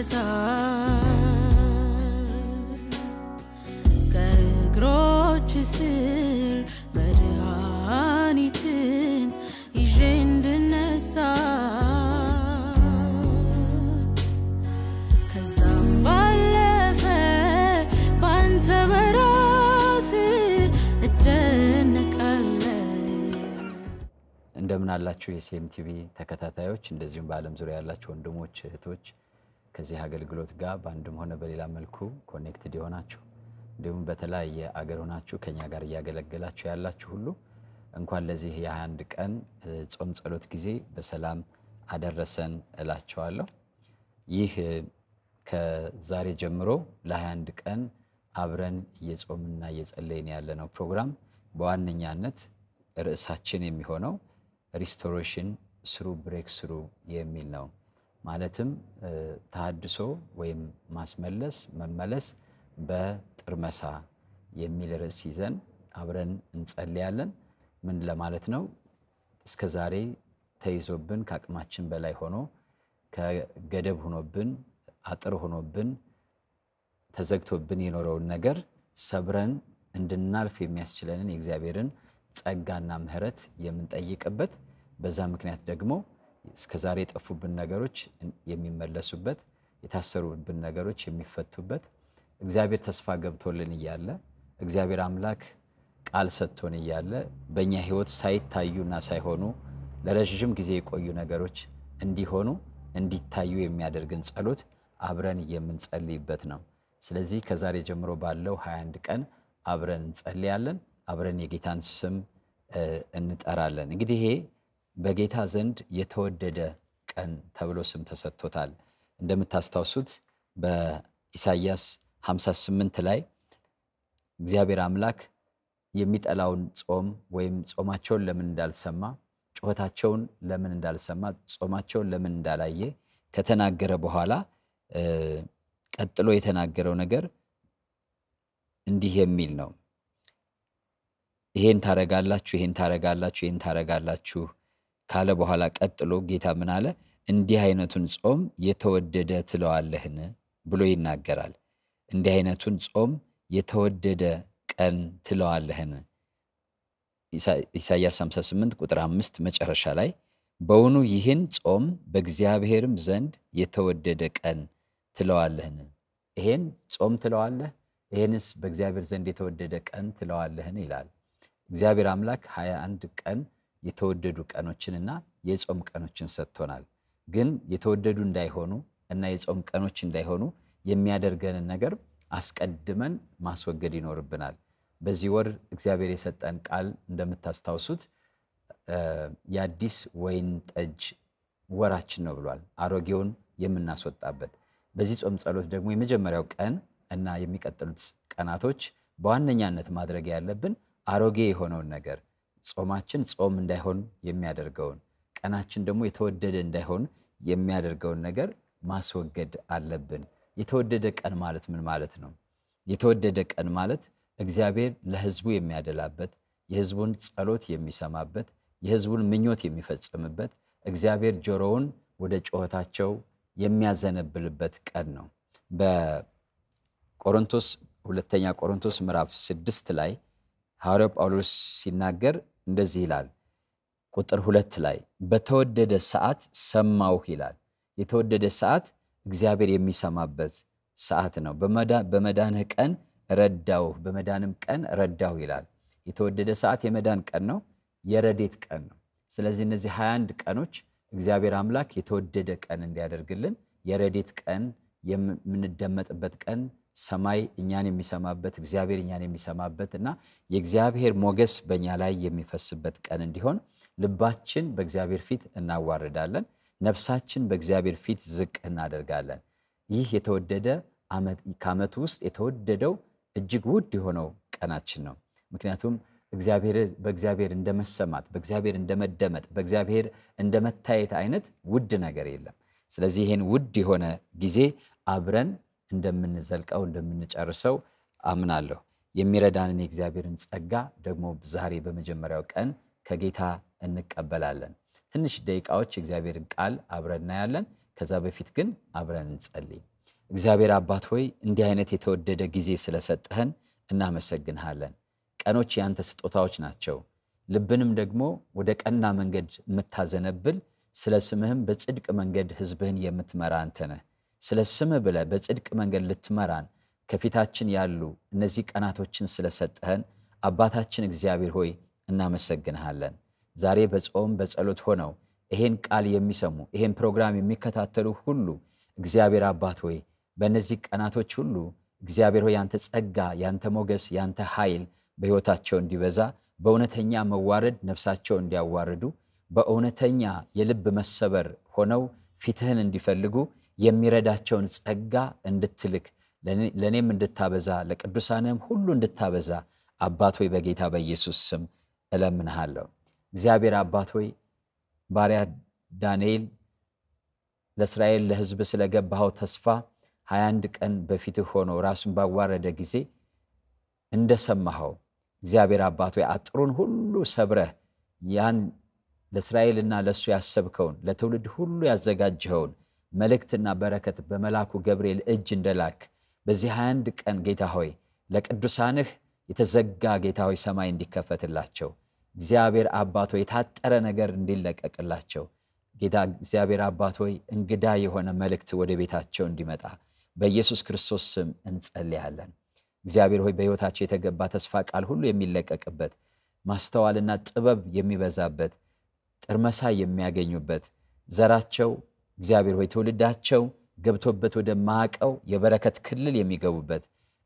ይረሳል ከእግሮች ስር መድኃኒትን ይዤ እንድነሳ ከዛም ባለፈ ባንተ በራስ እንደምን አላችሁ የሲኤምቲቪ ተከታታዮች፣ እንደዚሁም በዓለም ዙሪያ ያላችሁ ወንድሞች እህቶች ከዚህ አገልግሎት ጋር በአንድም ሆነ በሌላ መልኩ ኮኔክትድ የሆናችሁ እንዲሁም በተለያየ አገር ሆናችሁ ከኛ ጋር እያገለገላችሁ ያላችሁ ሁሉ እንኳን ለዚህ የ21 ቀን ጾም ጸሎት ጊዜ በሰላም አደረሰን እላቸዋለሁ። ይህ ከዛሬ ጀምሮ ለ21 ቀን አብረን እየጾምና እየጸለይን ያለነው ፕሮግራም በዋነኛነት ርዕሳችን የሚሆነው ሪስቶሬሽን ስሩ ብሬክ ስሩ የሚል ነው። ማለትም ተሃድሶ ወይም ማስመለስ መመለስ በጥርመሳ የሚል ርዕስ ይዘን አብረን እንጸልያለን። ምን ለማለት ነው? እስከ ዛሬ ተይዞብን ከአቅማችን በላይ ሆኖ ከገደብ ሆኖብን አጥር ሆኖብን ተዘግቶብን የኖረውን ነገር ሰብረን እንድናልፍ የሚያስችለንን የእግዚአብሔርን ጸጋና ምሕረት የምንጠይቅበት በዛ ምክንያት ደግሞ እስከዛሬ የጠፉብን ነገሮች የሚመለሱበት፣ የታሰሩብን ነገሮች የሚፈቱበት፣ እግዚአብሔር ተስፋ ገብቶልን እያለ እግዚአብሔር አምላክ ቃል ሰጥቶን እያለ በእኛ ህይወት ሳይታዩና ሳይሆኑ ለረዥም ጊዜ የቆዩ ነገሮች እንዲሆኑ እንዲታዩ የሚያደርግን ጸሎት አብረን የምንጸልይበት ነው። ስለዚህ ከዛሬ ጀምሮ ባለው 21 ቀን አብረን እንጸልያለን። አብረን የጌታን ስም እንጠራለን። እንግዲህ ይሄ በጌታ ዘንድ የተወደደ ቀን ተብሎ ስም ተሰጥቶታል። እንደምታስታውሱት በኢሳይያስ 58 ላይ እግዚአብሔር አምላክ የሚጠላውን ጾም ወይም ጾማቸውን ለምን እንዳልሰማ ጩኸታቸውን ለምን እንዳልሰማ ጾማቸውን ለምን እንዳላየ ከተናገረ በኋላ ቀጥሎ የተናገረው ነገር እንዲህ የሚል ነው። ይሄን ታረጋላችሁ፣ ይሄን ታረጋላችሁ፣ ይሄን ታረጋላችሁ ካለ በኋላ ቀጥሎ ጌታ ምን አለ? እንዲህ አይነቱን ጾም የተወደደ ትለዋለህን ብሎ ይናገራል። እንዲህ አይነቱን ጾም የተወደደ ቀን ትለዋለህን? ኢሳያስ 58 ቁጥር 5 መጨረሻ ላይ በውኑ ይህን ጾም በእግዚአብሔርም ዘንድ የተወደደ ቀን ትለዋለህን? ይሄን ጾም ትለዋለህ? ይሄንስ በእግዚአብሔር ዘንድ የተወደደ ቀን ትለዋለህን? ይላል እግዚአብሔር አምላክ 21 ቀን የተወደዱ ቀኖችንና የጾም ቀኖችን ሰጥቶናል። ግን የተወደዱ እንዳይሆኑ እና የጾም ቀኖች እንዳይሆኑ የሚያደርገንን ነገር አስቀድመን ማስወገድ ይኖርብናል። በዚህ ወር እግዚአብሔር የሰጠን ቃል እንደምታስታውሱት የአዲስ ወይን ጠጅ ወራችን ነው ብሏል። አሮጌውን የምናስወጣበት በዚህ ጾም ጸሎት ደግሞ የመጀመሪያው ቀን እና የሚቀጥሉት ቀናቶች በዋነኛነት ማድረግ ያለብን አሮጌ የሆነውን ነገር ጾማችን ጾም እንዳይሆን የሚያደርገውን ቀናችን ደግሞ የተወደደ እንዳይሆን የሚያደርገውን ነገር ማስወገድ አለብን። የተወደደ ቀን ማለት ምን ማለት ነው? የተወደደ ቀን ማለት እግዚአብሔር ለሕዝቡ የሚያደላበት፣ የሕዝቡን ጸሎት የሚሰማበት፣ የሕዝቡን ምኞት የሚፈጽምበት፣ እግዚአብሔር ጆሮውን ወደ ጩኸታቸው የሚያዘነብልበት ቀን ነው። በቆሮንቶስ ሁለተኛ ቆሮንቶስ ምዕራፍ ስድስት ላይ ሐዋርያው ጳውሎስ ሲናገር እንደዚህ ይላል ቁጥር ሁለት ላይ በተወደደ ሰዓት ሰማውህ ይላል የተወደደ ሰዓት እግዚአብሔር የሚሰማበት ሰዓት ነው በመዳንህ ቀን ረዳው በመዳንም ቀን ረዳሁ ይላል የተወደደ ሰዓት የመዳን ቀን ነው የረዴት ቀን ነው ስለዚህ እነዚህ 21 ቀኖች እግዚአብሔር አምላክ የተወደደ ቀን እንዲያደርግልን የረዴት ቀን የምንደመጥበት ቀን ሰማይ እኛን የሚሰማበት እግዚአብሔር እኛን የሚሰማበት እና የእግዚአብሔር ሞገስ በእኛ ላይ የሚፈስበት ቀን እንዲሆን ልባችን በእግዚአብሔር ፊት እናዋርዳለን፣ ነፍሳችን በእግዚአብሔር ፊት ዝቅ እናደርጋለን። ይህ የተወደደ ከዓመቱ ውስጥ የተወደደው እጅግ ውድ የሆነው ቀናችን ነው። ምክንያቱም በእግዚአብሔር እንደመሰማት፣ በእግዚአብሔር እንደመደመጥ፣ በእግዚአብሔር እንደመታየት አይነት ውድ ነገር የለም። ስለዚህ ይህን ውድ የሆነ ጊዜ አብረን እንደምንዘልቀው እንደምንጨርሰው አምናለሁ። የሚረዳንን የእግዚአብሔርን ጸጋ ደግሞ ዛሬ በመጀመሪያው ቀን ከጌታ እንቀበላለን። ትንሽ ደቂቃዎች የእግዚአብሔርን ቃል አብረን እናያለን። ከዛ በፊት ግን አብረን እንጸልይ። እግዚአብሔር አባት ሆይ እንዲህ አይነት የተወደደ ጊዜ ስለሰጠህን እናመሰግንሃለን። ቀኖች የአንተ ስጦታዎች ናቸው። ልብንም ደግሞ ወደ ቀና መንገድ የምታዘነብል ስለ ስምህም በጽድቅ መንገድ ህዝብህን የምትመራ አንተ ነህ። ስለ ስም ብለ በጽድቅ መንገድ ልትመራን ከፊታችን ያሉ እነዚህ ቀናቶችን ስለሰጠህን አባታችን እግዚአብሔር ሆይ እናመሰግንሃለን። ዛሬ በጾም በጸሎት ሆነው ይሄን ቃል የሚሰሙ ይሄን ፕሮግራም የሚከታተሉ ሁሉ እግዚአብሔር አባት ሆይ በእነዚህ ቀናቶች ሁሉ እግዚአብሔር ሆይ ያንተ ጸጋ፣ ያንተ ሞገስ፣ ያንተ ኃይል በሕይወታቸው እንዲበዛ በእውነተኛ መዋረድ ነፍሳቸው እንዲያዋርዱ በእውነተኛ የልብ መሰበር ሆነው ፊትህን እንዲፈልጉ የሚረዳቸውን ጸጋ እንድትልክ ለእኔም እንድታበዛ ለቅዱሳንም ሁሉ እንድታበዛ አባት ሆይ በጌታ በኢየሱስ ስም እለምንሃለሁ። እግዚአብሔር አባት ሆይ ባሪያ ዳንኤል ለእስራኤል ለሕዝብ ስለገባኸው ተስፋ 21 ቀን በፊትህ ሆኖ ራሱን ባዋረደ ጊዜ እንደሰማኸው እግዚአብሔር አባት ሆይ አጥሩን ሁሉ ሰብረህ ያን ለእስራኤልና ለእሱ ያሰብከውን ለትውልድ ሁሉ ያዘጋጀኸውን መልእክትና በረከት በመልአኩ ገብርኤል እጅ እንደላክ በዚህ 21 ቀን ጌታ ሆይ ለቅዱሳንህ የተዘጋ ጌታ ሆይ ሰማይ እንዲከፈትላቸው እግዚአብሔር አባት ሆይ የታጠረ ነገር እንዲለቀቅላቸው ጌታ እግዚአብሔር አባት ሆይ እንግዳ የሆነ መልእክት ወደ ቤታቸው እንዲመጣ በኢየሱስ ክርስቶስ ስም እንጸልያለን። እግዚአብሔር ሆይ በሕይወታቸው የተገባ ተስፋ ቃል ሁሉ የሚለቀቅበት ማስተዋልና ጥበብ የሚበዛበት ጥርመሳ የሚያገኙበት ዘራቸው እግዚአብሔር ሆይ ትውልዳቸው ገብቶበት ማቀው የበረከት ክልል የሚገቡበት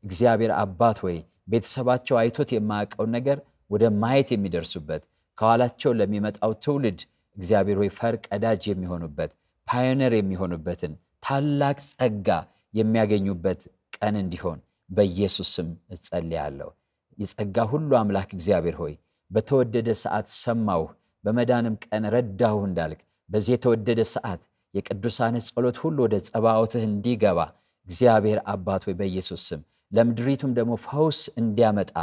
እግዚአብሔር አባት ሆይ ቤተሰባቸው አይቶት የማያውቀውን ነገር ወደ ማየት የሚደርሱበት ከኋላቸው ለሚመጣው ትውልድ እግዚአብሔር ሆይ ፈር ቀዳጅ የሚሆኑበት ፓዮነር የሚሆኑበትን ታላቅ ጸጋ የሚያገኙበት ቀን እንዲሆን በኢየሱስም እጸልያለሁ። የጸጋ ሁሉ አምላክ እግዚአብሔር ሆይ በተወደደ ሰዓት ሰማሁህ፣ በመዳንም ቀን ረዳሁህ እንዳልክ በዚህ የተወደደ ሰዓት የቅዱሳን ጸሎት ሁሉ ወደ ጸባዖትህ እንዲገባ እግዚአብሔር አባት ወይ በኢየሱስ ስም ለምድሪቱም ደግሞ ፈውስ እንዲያመጣ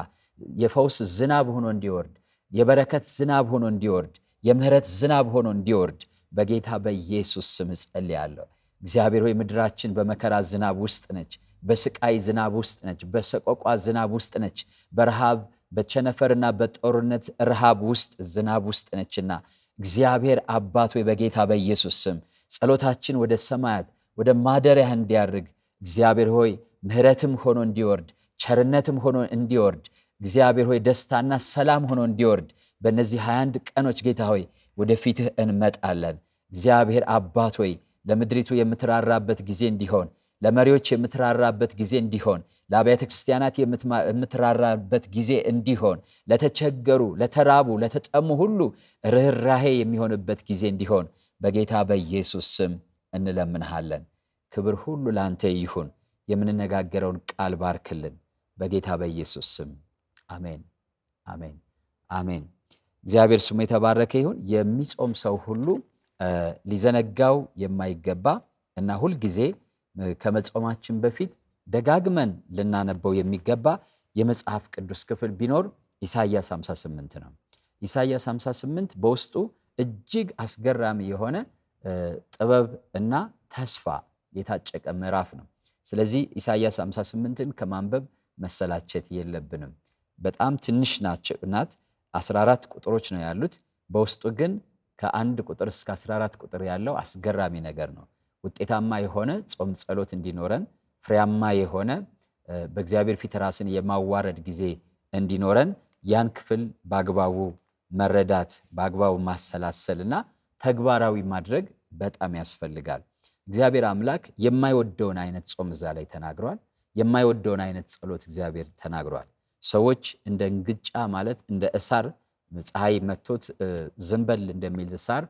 የፈውስ ዝናብ ሆኖ እንዲወርድ የበረከት ዝናብ ሆኖ እንዲወርድ የምህረት ዝናብ ሆኖ እንዲወርድ በጌታ በኢየሱስ ስም እጸልያለሁ። እግዚአብሔር ሆይ ምድራችን በመከራ ዝናብ ውስጥ ነች፣ በስቃይ ዝናብ ውስጥ ነች፣ በሰቆቋ ዝናብ ውስጥ ነች፣ በረሃብ በቸነፈርና በጦርነት ረሃብ ውስጥ ዝናብ ውስጥ ነችና እግዚአብሔር አባት ወይ በጌታ በኢየሱስ ስም ጸሎታችን ወደ ሰማያት ወደ ማደሪያህ እንዲያርግ እግዚአብሔር ሆይ ምህረትም ሆኖ እንዲወርድ ቸርነትም ሆኖ እንዲወርድ እግዚአብሔር ሆይ ደስታና ሰላም ሆኖ እንዲወርድ በእነዚህ 21 ቀኖች ጌታ ሆይ ወደፊትህ እንመጣለን እግዚአብሔር አባት ሆይ ለምድሪቱ የምትራራበት ጊዜ እንዲሆን ለመሪዎች የምትራራበት ጊዜ እንዲሆን ለአብያተ ክርስቲያናት የምትራራበት ጊዜ እንዲሆን ለተቸገሩ ለተራቡ ለተጠሙ ሁሉ ርኅራሄ የሚሆንበት ጊዜ እንዲሆን በጌታ በኢየሱስ ስም እንለምንሃለን። ክብር ሁሉ ለአንተ ይሁን። የምንነጋገረውን ቃል ባርክልን፣ በጌታ በኢየሱስ ስም አሜን፣ አሜን፣ አሜን። እግዚአብሔር ስሙ የተባረከ ይሁን። የሚጾም ሰው ሁሉ ሊዘነጋው የማይገባ እና ሁልጊዜ ከመጾማችን በፊት ደጋግመን ልናነበው የሚገባ የመጽሐፍ ቅዱስ ክፍል ቢኖር ኢሳያስ 58 ነው። ኢሳያስ 58 በውስጡ እጅግ አስገራሚ የሆነ ጥበብ እና ተስፋ የታጨቀ ምዕራፍ ነው። ስለዚህ ኢሳያስ 58ን ከማንበብ መሰላቸት የለብንም። በጣም ትንሽ ናት። 14 ቁጥሮች ነው ያሉት። በውስጡ ግን ከአንድ ቁጥር እስከ 14 ቁጥር ያለው አስገራሚ ነገር ነው። ውጤታማ የሆነ ጾም ጸሎት እንዲኖረን፣ ፍሬያማ የሆነ በእግዚአብሔር ፊት ራስን የማዋረድ ጊዜ እንዲኖረን ያን ክፍል በአግባቡ መረዳት፣ በአግባቡ ማሰላሰል እና ተግባራዊ ማድረግ በጣም ያስፈልጋል። እግዚአብሔር አምላክ የማይወደውን አይነት ጾም እዛ ላይ ተናግሯል። የማይወደውን አይነት ጸሎት እግዚአብሔር ተናግሯል። ሰዎች እንደ እንግጫ ማለት እንደ እሳር ፀሐይ መቶት ዘንበል እንደሚል እሳር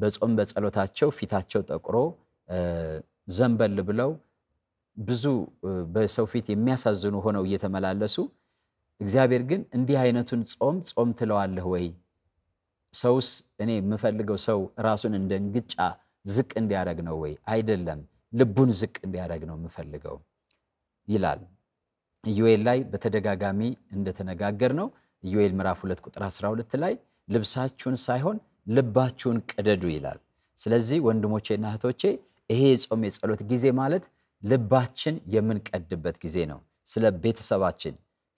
በጾም በጸሎታቸው ፊታቸው ጠቁሮ ዘንበል ብለው ብዙ በሰው ፊት የሚያሳዝኑ ሆነው እየተመላለሱ እግዚአብሔር ግን እንዲህ አይነቱን ጾም ጾም ትለዋለህ ወይ? ሰውስ እኔ የምፈልገው ሰው ራሱን እንደ እንግጫ ዝቅ እንዲያደረግ ነው ወይ? አይደለም፣ ልቡን ዝቅ እንዲያደረግ ነው የምፈልገው ይላል። ኢዮኤል ላይ በተደጋጋሚ እንደተነጋገር ነው ኢዮኤል ምዕራፍ 2 ቁጥር 12 ላይ ልብሳችሁን ሳይሆን ልባችሁን ቅደዱ ይላል። ስለዚህ ወንድሞቼና እህቶቼ ይሄ የጾም የጸሎት ጊዜ ማለት ልባችን የምንቀድበት ጊዜ ነው። ስለ ቤተሰባችን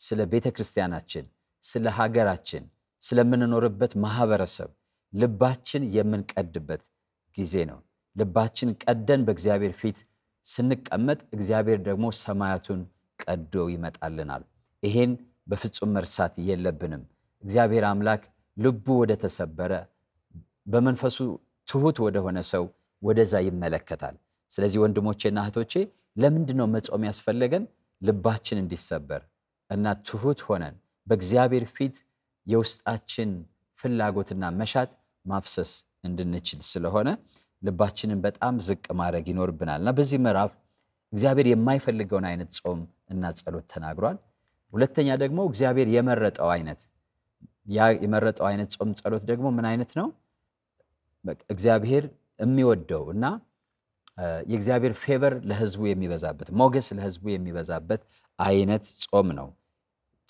ስለ ቤተ ክርስቲያናችን፣ ስለ ሀገራችን፣ ስለምንኖርበት ማህበረሰብ ልባችን የምንቀድበት ጊዜ ነው። ልባችን ቀደን በእግዚአብሔር ፊት ስንቀመጥ እግዚአብሔር ደግሞ ሰማያቱን ቀዶ ይመጣልናል። ይሄን በፍጹም መርሳት የለብንም። እግዚአብሔር አምላክ ልቡ ወደ ተሰበረ በመንፈሱ ትሁት ወደሆነ ሰው ወደዛ ይመለከታል። ስለዚህ ወንድሞቼና እህቶቼ ለምንድን ነው መጾም ያስፈለገን? ልባችን እንዲሰበር እና ትሁት ሆነን በእግዚአብሔር ፊት የውስጣችን ፍላጎትና መሻት ማፍሰስ እንድንችል ስለሆነ ልባችንን በጣም ዝቅ ማድረግ ይኖርብናል እና በዚህ ምዕራፍ እግዚአብሔር የማይፈልገውን አይነት ጾም እና ጸሎት ተናግሯል። ሁለተኛ ደግሞ እግዚአብሔር የመረጠው አይነት ያ የመረጠው አይነት ጾም ጸሎት ደግሞ ምን አይነት ነው? እግዚአብሔር የሚወደው እና የእግዚአብሔር ፌቨር ለህዝቡ የሚበዛበት ሞገስ ለህዝቡ የሚበዛበት አይነት ጾም ነው።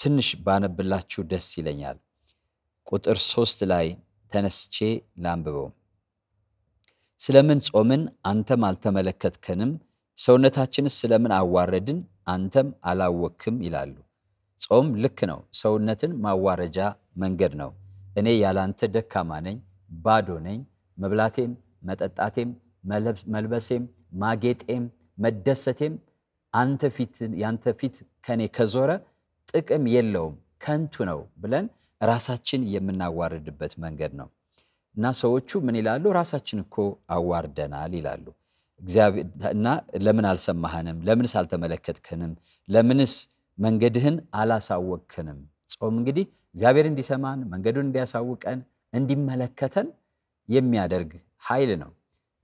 ትንሽ ባነብላችሁ ደስ ይለኛል። ቁጥር ሶስት ላይ ተነስቼ ላንብበው። ስለምን ጾምን አንተም አልተመለከትከንም? ሰውነታችንስ ስለምን አዋረድን አንተም አላወክም ይላሉ። ጾም ልክ ነው፣ ሰውነትን ማዋረጃ መንገድ ነው። እኔ ያላንተ ደካማ ነኝ፣ ባዶ ነኝ። መብላቴም፣ መጠጣቴም፣ መልበሴም፣ ማጌጤም፣ መደሰቴም አንተ ፊት ያንተ ፊት ከኔ ከዞረ ጥቅም የለውም፣ ከንቱ ነው ብለን ራሳችን የምናዋርድበት መንገድ ነው እና ሰዎቹ ምን ይላሉ? ራሳችን እኮ አዋርደናል ይላሉ። እና ለምን አልሰማህንም? ለምንስ አልተመለከትክንም? ለምንስ መንገድህን አላሳወቅክንም? ጾም እንግዲህ እግዚአብሔር እንዲሰማን መንገዱን እንዲያሳውቀን እንዲመለከተን የሚያደርግ ኃይል ነው።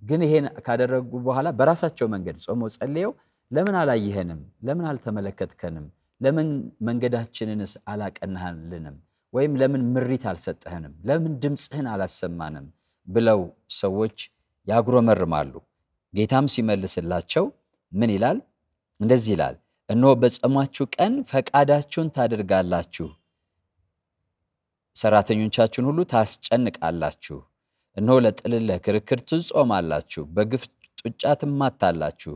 ግን ይሄን ካደረጉ በኋላ በራሳቸው መንገድ ጾመው ጸልየው ለምን አላይህንም ለምን አልተመለከትከንም? ለምን መንገዳችንንስ አላቀናልንም ወይም ለምን ምሪት አልሰጠህንም? ለምን ድምፅህን አላሰማንም? ብለው ሰዎች ያጉረመርማሉ። ጌታም ሲመልስላቸው ምን ይላል? እንደዚህ ይላል፣ እነሆ በጾማችሁ ቀን ፈቃዳችሁን ታደርጋላችሁ፣ ሰራተኞቻችሁን ሁሉ ታስጨንቃላችሁ። እነሆ ለጥልለህ ክርክር ትጾማላችሁ፣ በግፍ ጡጫ ትማታላችሁ።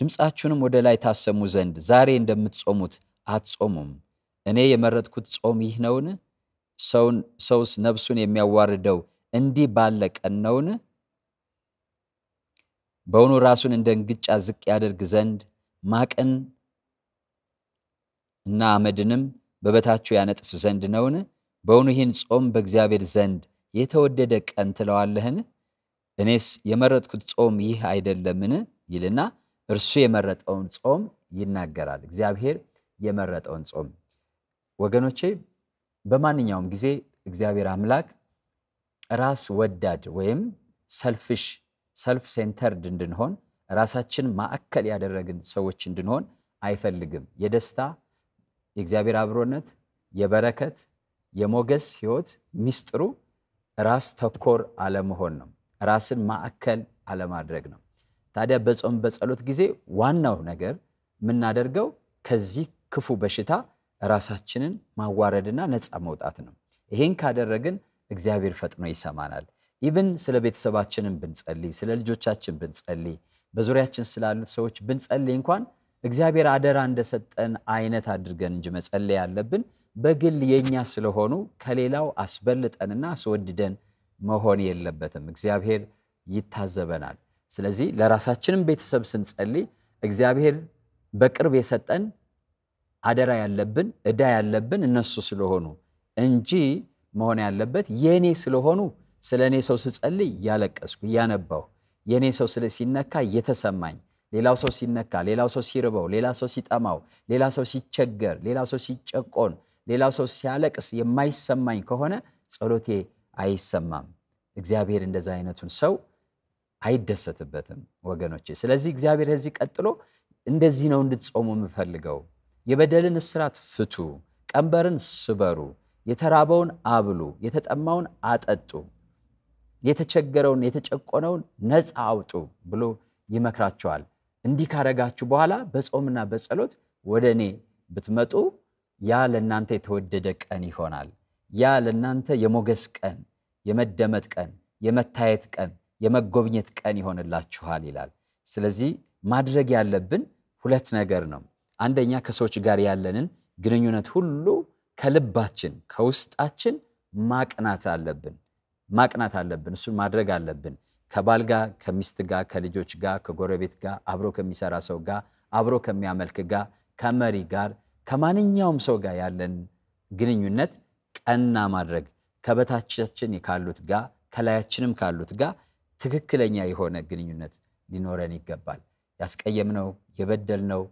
ድምፃችሁንም ወደ ላይ ታሰሙ ዘንድ ዛሬ እንደምትጾሙት አትጾሙም። እኔ የመረጥኩት ጾም ይህ ነውን? ሰውስ ነፍሱን የሚያዋርደው እንዲህ ባለ ቀን ነውን? በውኑ ራሱን እንደ እንግጫ ዝቅ ያደርግ ዘንድ ማቅን እና አመድንም በበታችሁ ያነጥፍ ዘንድ ነውን? በውኑ ይህን ጾም በእግዚአብሔር ዘንድ የተወደደ ቀን ትለዋለህን? እኔስ የመረጥኩት ጾም ይህ አይደለምን? ይልና እርሱ የመረጠውን ጾም ይናገራል። እግዚአብሔር የመረጠውን ጾም ወገኖቼ በማንኛውም ጊዜ እግዚአብሔር አምላክ ራስ ወዳድ ወይም ሰልፍሽ ሰልፍ ሴንተርድ እንድንሆን ራሳችን ማዕከል ያደረግን ሰዎች እንድንሆን አይፈልግም የደስታ የእግዚአብሔር አብሮነት የበረከት የሞገስ ህይወት ሚስጥሩ ራስ ተኮር አለመሆን ነው ራስን ማዕከል አለማድረግ ነው ታዲያ በጾም በጸሎት ጊዜ ዋናው ነገር የምናደርገው ከዚህ ክፉ በሽታ ራሳችንን ማዋረድና ነፃ መውጣት ነው ይሄን ካደረግን እግዚአብሔር ፈጥኖ ይሰማናል ኢብን ስለ ቤተሰባችንን ብንጸልይ ስለ ልጆቻችን ብንጸልይ በዙሪያችን ስላሉት ሰዎች ብንጸልይ እንኳን እግዚአብሔር አደራ እንደሰጠን አይነት አድርገን እንጂ መጸለይ ያለብን በግል የእኛ ስለሆኑ ከሌላው አስበልጠንና አስወድደን መሆን የለበትም እግዚአብሔር ይታዘበናል ስለዚህ ለራሳችንም ቤተሰብ ስንጸልይ እግዚአብሔር በቅርብ የሰጠን አደራ ያለብን እዳ ያለብን እነሱ ስለሆኑ እንጂ መሆን ያለበት የእኔ ስለሆኑ ስለ እኔ ሰው ስጸልይ እያለቀስኩ እያነባሁ የእኔ ሰው ስለ ሲነካ እየተሰማኝ ሌላው ሰው ሲነካ ሌላው ሰው ሲርበው ሌላ ሰው ሲጠማው ሌላ ሰው ሲቸገር ሌላ ሰው ሲጨቆን ሌላው ሰው ሲያለቅስ የማይሰማኝ ከሆነ ጸሎቴ አይሰማም። እግዚአብሔር እንደዛ አይነቱን ሰው አይደሰትበትም ወገኖቼ። ስለዚህ እግዚአብሔር ከዚህ ቀጥሎ እንደዚህ ነው እንድትጾሙ የምፈልገው የበደልን እስራት ፍቱ፣ ቀንበርን ስበሩ፣ የተራበውን አብሉ፣ የተጠማውን አጠጡ፣ የተቸገረውን የተጨቆነውን ነፃ አውጡ ብሎ ይመክራቸዋል። እንዲህ ካረጋችሁ በኋላ በጾምና በጸሎት ወደ እኔ ብትመጡ ያ ለእናንተ የተወደደ ቀን ይሆናል። ያ ለእናንተ የሞገስ ቀን፣ የመደመጥ ቀን፣ የመታየት ቀን፣ የመጎብኘት ቀን ይሆንላችኋል ይላል። ስለዚህ ማድረግ ያለብን ሁለት ነገር ነው። አንደኛ ከሰዎች ጋር ያለንን ግንኙነት ሁሉ ከልባችን ከውስጣችን ማቅናት አለብን ማቅናት አለብን እሱን ማድረግ አለብን ከባል ጋር ከሚስት ጋር ከልጆች ጋር ከጎረቤት ጋር አብሮ ከሚሰራ ሰው ጋር አብሮ ከሚያመልክ ጋር ከመሪ ጋር ከማንኛውም ሰው ጋር ያለን ግንኙነት ቀና ማድረግ ከበታቻችን ካሉት ጋር ከላያችንም ካሉት ጋር ትክክለኛ የሆነ ግንኙነት ሊኖረን ይገባል ያስቀየምነው የበደልነው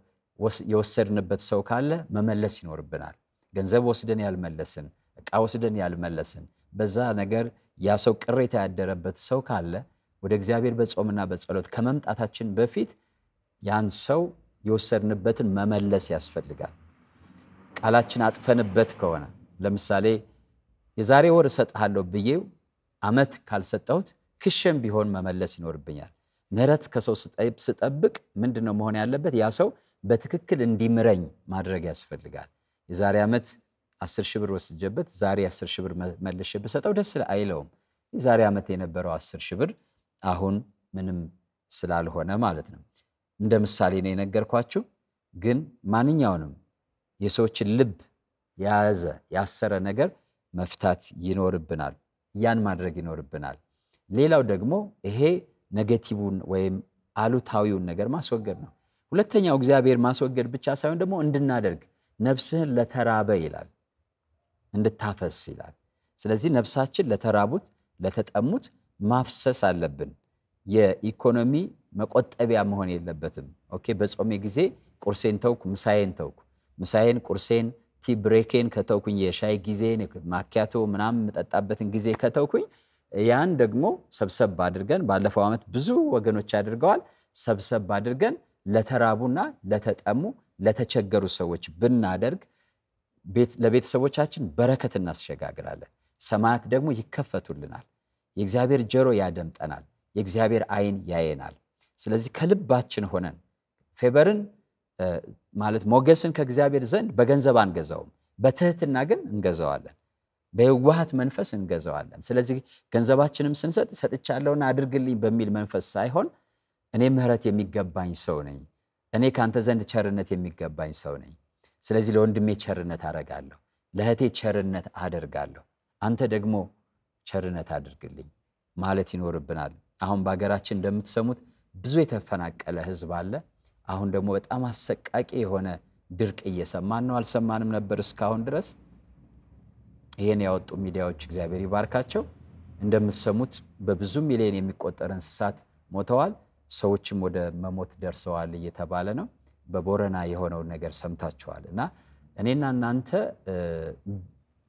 የወሰድንበት ሰው ካለ መመለስ ይኖርብናል። ገንዘብ ወስደን ያልመለስን፣ እቃ ወስደን ያልመለስን፣ በዛ ነገር ያ ሰው ቅሬታ ያደረበት ሰው ካለ ወደ እግዚአብሔር በጾምና በጸሎት ከመምጣታችን በፊት ያን ሰው የወሰድንበትን መመለስ ያስፈልጋል። ቃላችን አጥፈንበት ከሆነ ለምሳሌ የዛሬ ወር እሰጥሃለሁ ብዬው አመት ካልሰጠሁት ክሸም ቢሆን መመለስ ይኖርብኛል። ምህረት ከሰው ስጠብቅ ምንድን ነው መሆን ያለበት? ያ ሰው በትክክል እንዲምረኝ ማድረግ ያስፈልጋል። የዛሬ ዓመት አስር ሺህ ብር ወስጀበት ዛሬ አስር ሺህ ብር መልሼ ብሰጠው ደስ አይለውም። የዛሬ ዓመት የነበረው አስር ሺህ ብር አሁን ምንም ስላልሆነ ማለት ነው። እንደ ምሳሌ ነው የነገርኳችሁ። ግን ማንኛውንም የሰዎችን ልብ የያዘ ያሰረ ነገር መፍታት ይኖርብናል። ያን ማድረግ ይኖርብናል። ሌላው ደግሞ ይሄ ነገቲቡን ወይም አሉታዊውን ነገር ማስወገድ ነው። ሁለተኛው እግዚአብሔር ማስወገድ ብቻ ሳይሆን ደግሞ እንድናደርግ ነፍስህን ለተራበ ይላል እንድታፈስ ይላል ስለዚህ ነፍሳችን ለተራቡት ለተጠሙት ማፍሰስ አለብን የኢኮኖሚ መቆጠቢያ መሆን የለበትም ኦኬ በጾሜ ጊዜ ቁርሴን ተውኩ ምሳዬን ተውኩ ምሳዬን ቁርሴን ቲ ብሬኬን ከተውኩኝ የሻይ ጊዜን ማኪያቶ ምናምን የምጠጣበትን ጊዜ ከተውኩኝ ያን ደግሞ ሰብሰብ አድርገን ባለፈው ዓመት ብዙ ወገኖች አድርገዋል ሰብሰብ አድርገን ለተራቡና ለተጠሙ ለተቸገሩ ሰዎች ብናደርግ ለቤተሰቦቻችን በረከት እናስሸጋግራለን። ሰማያት ደግሞ ይከፈቱልናል። የእግዚአብሔር ጆሮ ያደምጠናል። የእግዚአብሔር ዓይን ያየናል። ስለዚህ ከልባችን ሆነን ፌቨርን ማለት ሞገስን ከእግዚአብሔር ዘንድ በገንዘብ አንገዛውም። በትህትና ግን እንገዛዋለን። በየዋሃት መንፈስ እንገዛዋለን። ስለዚህ ገንዘባችንም ስንሰጥ ሰጥቻለሁና አድርግልኝ በሚል መንፈስ ሳይሆን እኔ ምህረት የሚገባኝ ሰው ነኝ። እኔ ከአንተ ዘንድ ቸርነት የሚገባኝ ሰው ነኝ። ስለዚህ ለወንድሜ ቸርነት አደርጋለሁ፣ ለእህቴ ቸርነት አደርጋለሁ። አንተ ደግሞ ቸርነት አድርግልኝ ማለት ይኖርብናል። አሁን በሀገራችን እንደምትሰሙት ብዙ የተፈናቀለ ህዝብ አለ። አሁን ደግሞ በጣም አሰቃቂ የሆነ ድርቅ እየሰማን ነው። አልሰማንም ነበር እስካሁን ድረስ። ይህን ያወጡ ሚዲያዎች እግዚአብሔር ይባርካቸው። እንደምትሰሙት በብዙ ሚሊዮን የሚቆጠር እንስሳት ሞተዋል። ሰዎችም ወደ መሞት ደርሰዋል እየተባለ ነው። በቦረና የሆነውን ነገር ሰምታችኋል። እና እኔና እናንተ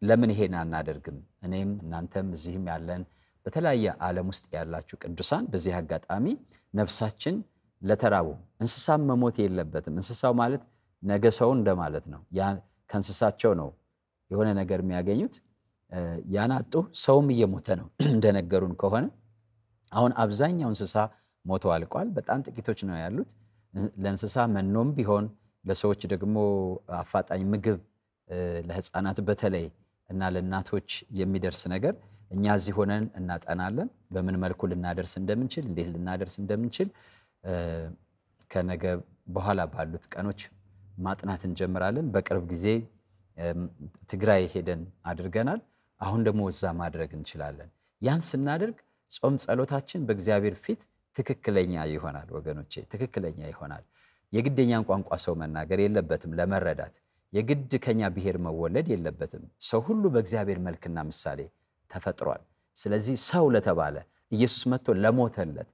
ለምን ይሄን አናደርግም? እኔም እናንተም እዚህም ያለን በተለያየ ዓለም ውስጥ ያላችሁ ቅዱሳን በዚህ አጋጣሚ ነፍሳችን ለተራቡ እንስሳም መሞት የለበትም። እንስሳው ማለት ነገ ሰው እንደማለት ነው። ከእንስሳቸው ነው የሆነ ነገር የሚያገኙት። ያናጡ ሰውም እየሞተ ነው እንደነገሩን ከሆነ አሁን አብዛኛው እንስሳ ሞቶ አልቋል። በጣም ጥቂቶች ነው ያሉት። ለእንስሳ መኖም ቢሆን ለሰዎች ደግሞ አፋጣኝ ምግብ ለህፃናት በተለይ እና ለእናቶች የሚደርስ ነገር እኛ እዚህ ሆነን እናጠናለን። በምን መልኩ ልናደርስ እንደምንችል፣ እንዴት ልናደርስ እንደምንችል ከነገ በኋላ ባሉት ቀኖች ማጥናት እንጀምራለን። በቅርብ ጊዜ ትግራይ ሄደን አድርገናል። አሁን ደግሞ እዛ ማድረግ እንችላለን። ያን ስናደርግ ጾም ጸሎታችን በእግዚአብሔር ፊት ትክክለኛ ይሆናል። ወገኖቼ ትክክለኛ ይሆናል። የግደኛን ቋንቋ ሰው መናገር የለበትም ለመረዳት። የግድ ከኛ ብሔር መወለድ የለበትም። ሰው ሁሉ በእግዚአብሔር መልክና ምሳሌ ተፈጥሯል። ስለዚህ ሰው ለተባለ ኢየሱስ መጥቶ ለሞተለት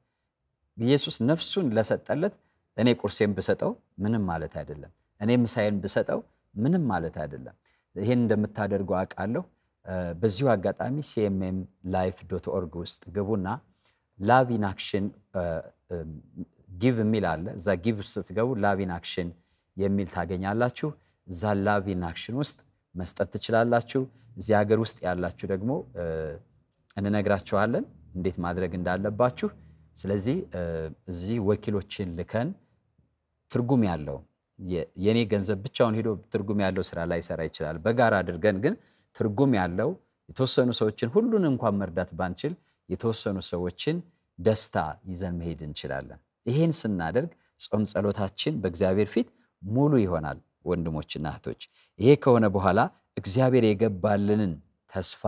ኢየሱስ ነፍሱን ለሰጠለት እኔ ቁርሴን ብሰጠው ምንም ማለት አይደለም። እኔ ምሳዬን ብሰጠው ምንም ማለት አይደለም። ይህን እንደምታደርገው አውቃለሁ። በዚሁ አጋጣሚ ሲኤምኤም ላይፍ ዶት ኦርግ ውስጥ ግቡና ላቭ ኢን አክሽን ጊቭ የሚል አለ። እዛ ጊቭ ውስጥ ስትገቡ ላቭ ኢን አክሽን የሚል ታገኛላችሁ። እዛ ላቭ ኢን አክሽን ውስጥ መስጠት ትችላላችሁ። እዚህ ሀገር ውስጥ ያላችሁ ደግሞ እንነግራችኋለን እንዴት ማድረግ እንዳለባችሁ። ስለዚህ እዚህ ወኪሎችን ልከን ትርጉም ያለው የእኔ ገንዘብ ብቻውን ሄዶ ትርጉም ያለው ስራ ላይ ሰራ ይችላል። በጋራ አድርገን ግን ትርጉም ያለው የተወሰኑ ሰዎችን ሁሉን እንኳን መርዳት ባንችል የተወሰኑ ሰዎችን ደስታ ይዘን መሄድ እንችላለን። ይሄን ስናደርግ ጾም ጸሎታችን በእግዚአብሔር ፊት ሙሉ ይሆናል። ወንድሞችና እህቶች፣ ይሄ ከሆነ በኋላ እግዚአብሔር የገባልንን ተስፋ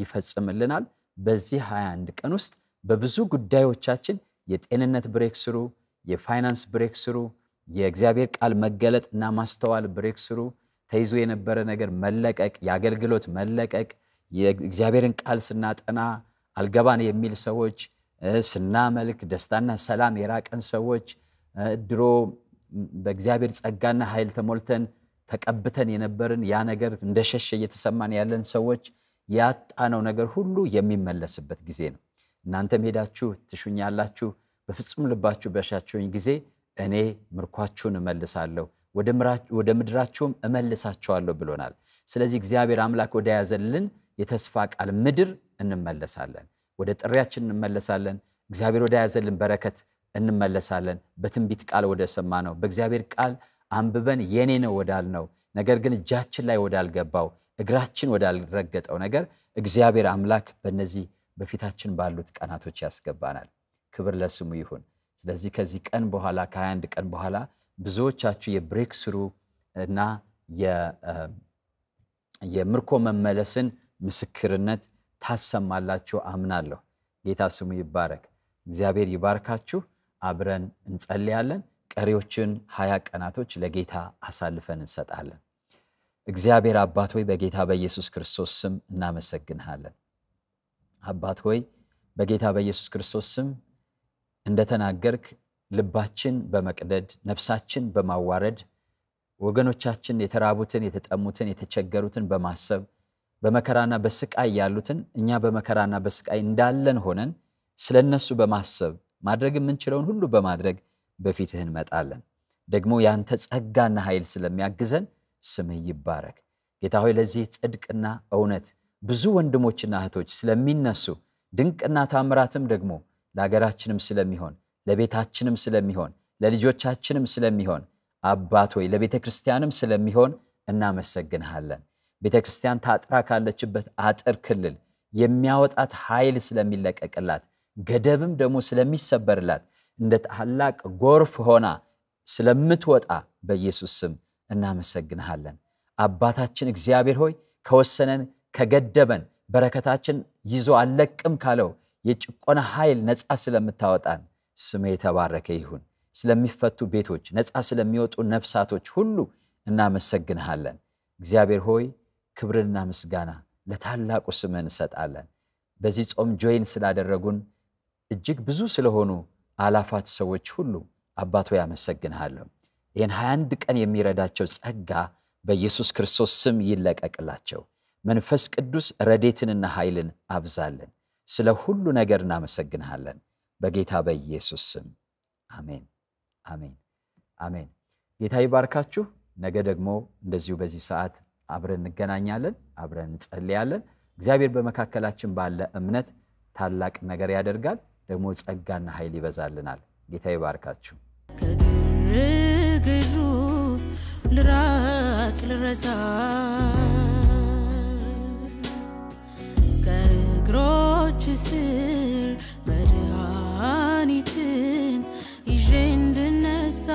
ይፈጽምልናል። በዚህ 21 ቀን ውስጥ በብዙ ጉዳዮቻችን የጤንነት ብሬክ ስሩ፣ የፋይናንስ ብሬክ ስሩ፣ የእግዚአብሔር ቃል መገለጥ እና ማስተዋል ብሬክ ስሩ፣ ተይዞ የነበረ ነገር መለቀቅ፣ የአገልግሎት መለቀቅ፣ የእግዚአብሔርን ቃል ስናጠና አልገባን የሚል ሰዎች፣ ስናመልክ ደስታና ሰላም የራቀን ሰዎች፣ ድሮ በእግዚአብሔር ጸጋና ኃይል ተሞልተን ተቀብተን የነበርን ያ ነገር እንደሸሸ እየተሰማን ያለን ሰዎች ያጣነው ነገር ሁሉ የሚመለስበት ጊዜ ነው። እናንተም ሄዳችሁ ትሹኛላችሁ፣ በፍጹም ልባችሁ በሻችሁኝ ጊዜ እኔ ምርኳችሁን እመልሳለሁ፣ ወደ ምድራችሁም እመልሳችኋለሁ ብሎናል። ስለዚህ እግዚአብሔር አምላክ ወደ ያዘልን የተስፋ ቃል ምድር እንመለሳለን። ወደ ጥሪያችን እንመለሳለን። እግዚአብሔር ወደ ያዘልን በረከት እንመለሳለን። በትንቢት ቃል ወደ ሰማ ነው በእግዚአብሔር ቃል አንብበን የኔ ነው ነው ነገር ግን እጃችን ላይ ወዳልገባው እግራችን ወዳልረገጠው ነገር እግዚአብሔር አምላክ በነዚህ በፊታችን ባሉት ቀናቶች ያስገባናል። ክብር ለስሙ ይሁን። ስለዚህ ከዚህ ቀን በኋላ ከ21 ቀን በኋላ ብዙዎቻችሁ የብሬክ ስሩ እና የምርኮ መመለስን ምስክርነት ታሰማላችሁ አምናለሁ። ጌታ ስሙ ይባረክ። እግዚአብሔር ይባርካችሁ። አብረን እንጸልያለን። ቀሪዎችን ሀያ ቀናቶች ለጌታ አሳልፈን እንሰጣለን። እግዚአብሔር አባት ሆይ በጌታ በኢየሱስ ክርስቶስ ስም እናመሰግንሃለን። አባት ሆይ በጌታ በኢየሱስ ክርስቶስ ስም እንደተናገርክ ልባችን በመቅደድ ነፍሳችን በማዋረድ ወገኖቻችን የተራቡትን፣ የተጠሙትን፣ የተቸገሩትን በማሰብ በመከራና በስቃይ ያሉትን እኛ በመከራና በስቃይ እንዳለን ሆነን ስለ እነሱ በማሰብ ማድረግ የምንችለውን ሁሉ በማድረግ በፊትህ እንመጣለን። ደግሞ ያንተ ጸጋና ኃይል ስለሚያግዘን ስምህ ይባረክ። ጌታ ሆይ ለዚህ ጽድቅና እውነት ብዙ ወንድሞችና እህቶች ስለሚነሱ ድንቅና ታምራትም ደግሞ ለሀገራችንም ስለሚሆን ለቤታችንም ስለሚሆን ለልጆቻችንም ስለሚሆን አባት ሆይ ለቤተ ክርስቲያንም ስለሚሆን እናመሰግንሃለን። ቤተ ክርስቲያን ታጥራ ካለችበት አጥር ክልል የሚያወጣት ኃይል ስለሚለቀቅላት ገደብም ደግሞ ስለሚሰበርላት እንደ ታላቅ ጎርፍ ሆና ስለምትወጣ በኢየሱስ ስም እናመሰግንሃለን። አባታችን እግዚአብሔር ሆይ ከወሰነን፣ ከገደበን፣ በረከታችን ይዞ አለቅም ካለው የጭቆና ኃይል ነፃ ስለምታወጣን ስም የተባረከ ይሁን። ስለሚፈቱ ቤቶች፣ ነፃ ስለሚወጡ ነፍሳቶች ሁሉ እናመሰግንሃለን። እግዚአብሔር ሆይ ክብርና ምስጋና ለታላቁ ስምህ እንሰጣለን በዚህ ጾም ጆይን ስላደረጉን እጅግ ብዙ ስለሆኑ አላፋት ሰዎች ሁሉ አባቶ ያመሰግንሃለሁ ይህን 21 ቀን የሚረዳቸው ጸጋ በኢየሱስ ክርስቶስ ስም ይለቀቅላቸው መንፈስ ቅዱስ ረዴትንና ኃይልን አብዛልን ስለ ሁሉ ነገር እናመሰግንሃለን በጌታ በኢየሱስ ስም አሜን አሜን አሜን ጌታ ይባርካችሁ ነገ ደግሞ እንደዚሁ በዚህ ሰዓት አብረን እንገናኛለን፣ አብረን እንጸልያለን። እግዚአብሔር በመካከላችን ባለ እምነት ታላቅ ነገር ያደርጋል። ደግሞ ጸጋና ኃይል ይበዛልናል። ጌታ ይባርካችሁ። ከግርግሩ ልራቅ ልረሳ ከእግሮች ስር መድኃኒትን ይዤ እንድነሳ